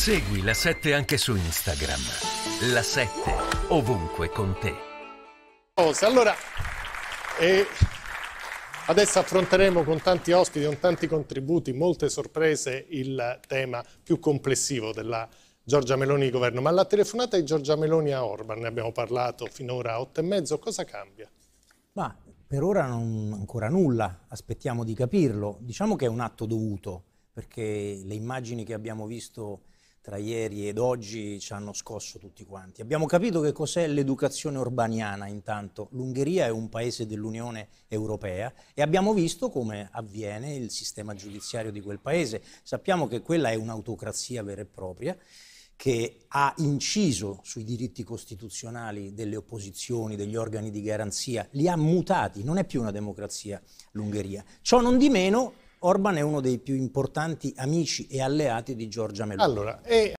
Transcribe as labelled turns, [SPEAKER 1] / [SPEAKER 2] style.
[SPEAKER 1] Segui la 7 anche su Instagram. La 7 ovunque con te.
[SPEAKER 2] Allora, eh, adesso affronteremo con tanti ospiti, con tanti contributi, molte sorprese, il tema più complessivo della Giorgia Meloni governo. Ma la telefonata di Giorgia Meloni a Orban, ne abbiamo parlato finora a otto e mezzo, cosa
[SPEAKER 3] cambia? Ma per ora non, ancora nulla, aspettiamo di capirlo. Diciamo che è un atto dovuto, perché le immagini che abbiamo visto tra ieri ed oggi ci hanno scosso tutti quanti. Abbiamo capito che cos'è l'educazione urbaniana intanto. L'Ungheria è un paese dell'Unione Europea e abbiamo visto come avviene il sistema giudiziario di quel paese. Sappiamo che quella è un'autocrazia vera e propria che ha inciso sui diritti costituzionali delle opposizioni, degli organi di garanzia, li ha mutati, non è più una democrazia l'Ungheria. Ciò non di meno Orban è uno dei più importanti amici e alleati di Giorgia Meloni. Allora,
[SPEAKER 2] è